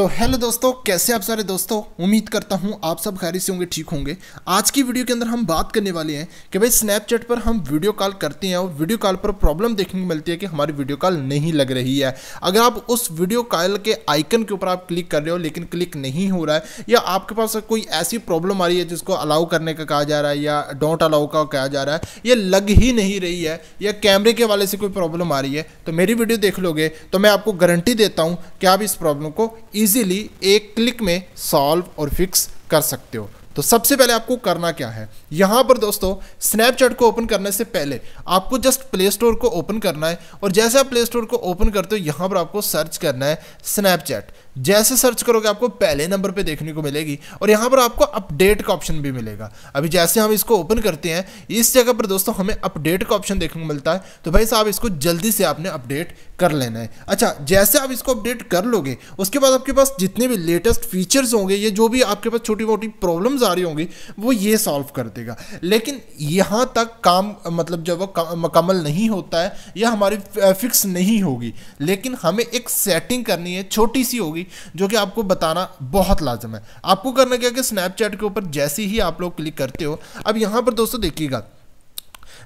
तो हेलो दोस्तों कैसे आप सारे दोस्तों उम्मीद करता हूँ आप सब खैरी से होंगे ठीक होंगे आज की वीडियो के अंदर हम बात करने वाले हैं कि भाई स्नैपचैट पर हम वीडियो कॉल करते हैं और वीडियो कॉल पर प्रॉब्लम देखने को मिलती है कि हमारी वीडियो कॉल नहीं लग रही है अगर आप उस वीडियो कॉल के आइकन के ऊपर आप क्लिक कर रहे हो लेकिन क्लिक नहीं हो रहा है या आपके पास कोई ऐसी प्रॉब्लम आ रही है जिसको अलाउ करने का कहा जा रहा है या डोंट अलाउ का कहा जा रहा है या लग ही नहीं रही है या कैमरे के वाले से कोई प्रॉब्लम आ रही है तो मेरी वीडियो देख लोगे तो मैं आपको गारंटी देता हूँ कि आप इस प्रॉब्लम को ईजीली एक क्लिक में सॉल्व और फिक्स कर सकते हो तो सबसे पहले आपको करना क्या है यहां पर दोस्तों स्नैपचैट को ओपन करने से पहले आपको जस्ट प्ले स्टोर को ओपन करना है और जैसे आप प्ले स्टोर को ओपन करते हो यहां पर आपको सर्च करना है स्नैपचैट जैसे सर्च करोगे आपको पहले नंबर पे देखने को मिलेगी और यहां पर आपको अपडेट का ऑप्शन भी मिलेगा अभी जैसे हम इसको ओपन करते हैं इस जगह पर दोस्तों हमें अपडेट का ऑप्शन देखने को मिलता है तो भाई साहब इसको जल्दी से आपने अपडेट कर लेना है अच्छा जैसे आप इसको अपडेट कर लोगे उसके बाद आपके पास जितने भी लेटेस्ट फीचर्स होंगे ये जो भी आपके पास छोटी मोटी प्रॉब्लम्स सारी होंगी वो ये सॉल्व कर देगा लेकिन यहाँ तक काम मतलब जब वो मुकम्मल नहीं होता है या हमारी फिक्स नहीं होगी लेकिन हमें एक सेटिंग करनी है छोटी सी होगी जो कि आपको बताना बहुत लाजम है आपको करना क्या कि स्नैपचैट के ऊपर जैसे ही आप लोग क्लिक करते हो अब यहाँ पर दोस्तों देखिएगा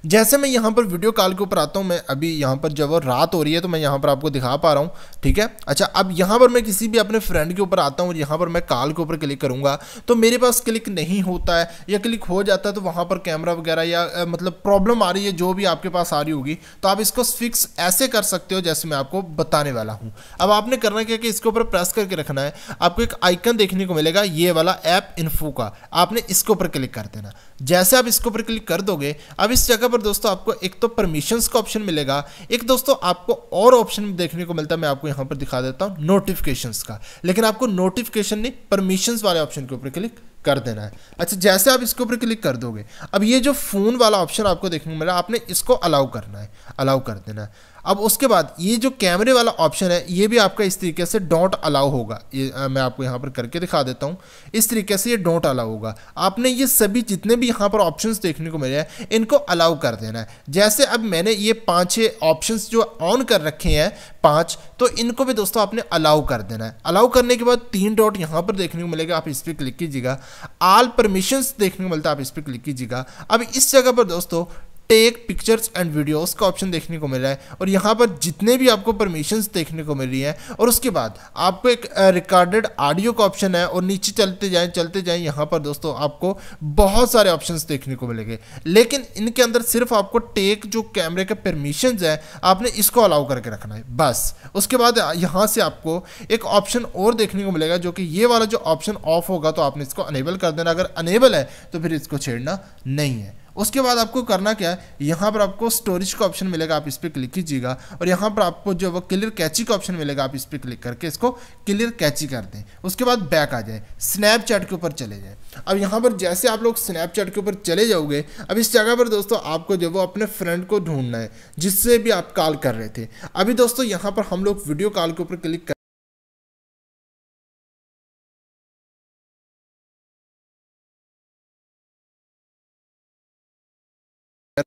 जैसे मैं यहाँ पर वीडियो कॉल के ऊपर आता हूँ मैं अभी यहाँ पर जब रात हो रही है तो मैं यहाँ पर आपको दिखा पा रहा हूँ ठीक है अच्छा अब यहाँ पर मैं किसी भी अपने फ्रेंड के ऊपर आता हूँ यहाँ पर मैं कॉल के ऊपर क्लिक करूँगा तो मेरे पास क्लिक नहीं होता है या क्लिक हो जाता है तो वहाँ पर कैमरा वगैरह या मतलब प्रॉब्लम आ रही है जो भी आपके पास आ रही होगी तो आप इसको फिक्स ऐसे कर सकते हो जैसे मैं आपको बताने वाला हूँ अब आपने करना क्या कि इसके ऊपर प्रेस करके रखना है आपको एक आइकन देखने को मिलेगा ये वाला ऐप इन्फो का आपने इसके ऊपर क्लिक कर देना जैसे आप इसके ऊपर क्लिक कर दोगे अब इस जगह पर दोस्तों आपको एक तो परमिशंस का ऑप्शन मिलेगा एक दोस्तों आपको और ऑप्शन देखने को मिलता है मैं आपको यहाँ पर दिखा देता हूँ नोटिफिकेशंस का लेकिन आपको नोटिफिकेशन नहीं परमिशंस वाले ऑप्शन के ऊपर क्लिक कर देना है अच्छा जैसे आप इसके ऊपर क्लिक कर दोगे अब ये जो फ़ोन वाला ऑप्शन आपको देखने को मिला आपने इसको अलाउ करना है अलाउ कर देना है अब उसके बाद ये जो कैमरे वाला ऑप्शन है ये भी आपका इस तरीके से डोंट अलाउ होगा ये आ, मैं आपको यहाँ पर करके दिखा देता हूँ इस तरीके से ये डोंट अलाउ होगा आपने ये सभी जितने भी यहाँ पर ऑप्शन देखने को मिले हैं इनको अलाउ कर देना है जैसे अब मैंने ये पाँच छः ऑप्शन जो ऑन कर रखे हैं पाँच तो इनको भी दोस्तों आपने अलाउ कर देना है अलाउ करने के बाद तीन डॉट यहाँ पर देखने को मिलेगा आप इस पर क्लिक कीजिएगा आल परमिशंस देखने को मिलता है आप इस पर क्लिक कीजिएगा अब इस जगह पर दोस्तों टेक पिक्चर्स एंड वीडियोस का ऑप्शन देखने को मिला है और यहाँ पर जितने भी आपको परमिशन देखने को मिली है और उसके बाद आपको एक रिकॉर्डेड ऑडियो का ऑप्शन है और नीचे चलते जाएँ चलते जाएं यहाँ पर दोस्तों आपको बहुत सारे ऑप्शन देखने को मिलेंगे लेकिन इनके अंदर सिर्फ आपको टेक जो कैमरे के परमिशन है आपने इसको अलाउ करके रखना है बस उसके बाद यहाँ से आपको एक ऑप्शन और देखने को मिलेगा जो कि ये वाला जो ऑप्शन ऑफ होगा तो आपने इसको अनेबल कर देना अगर अनेबल है तो फिर इसको छेड़ना नहीं है उसके बाद आपको करना क्या है यहाँ पर आपको स्टोरेज का ऑप्शन मिलेगा आप इस पर क्लिक कीजिएगा और यहाँ पर आपको जो वो क्लियर कैची का ऑप्शन मिलेगा आप इस पर क्लिक करके इसको क्लियर कैची कर दें उसके बाद बैक आ जाए स्नैपचैट के ऊपर चले जाएँ अब यहाँ पर जैसे आप लोग स्नैपचैट के ऊपर चले जाओगे अब इस जगह पर दोस्तों आपको जो वो अपने फ्रेंड को ढूंढना है जिससे भी आप कॉल कर रहे थे अभी दोस्तों यहाँ पर हम लोग वीडियो कॉल के ऊपर क्लिक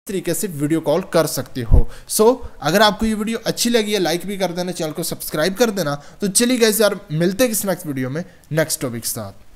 तरीके से वीडियो कॉल कर सकते हो सो so, अगर आपको ये वीडियो अच्छी लगी है लाइक भी कर देना चैनल को सब्सक्राइब कर देना तो चलिए गए यार मिलते हैं किस नेक्स्ट वीडियो में नेक्स्ट टॉपिक साथ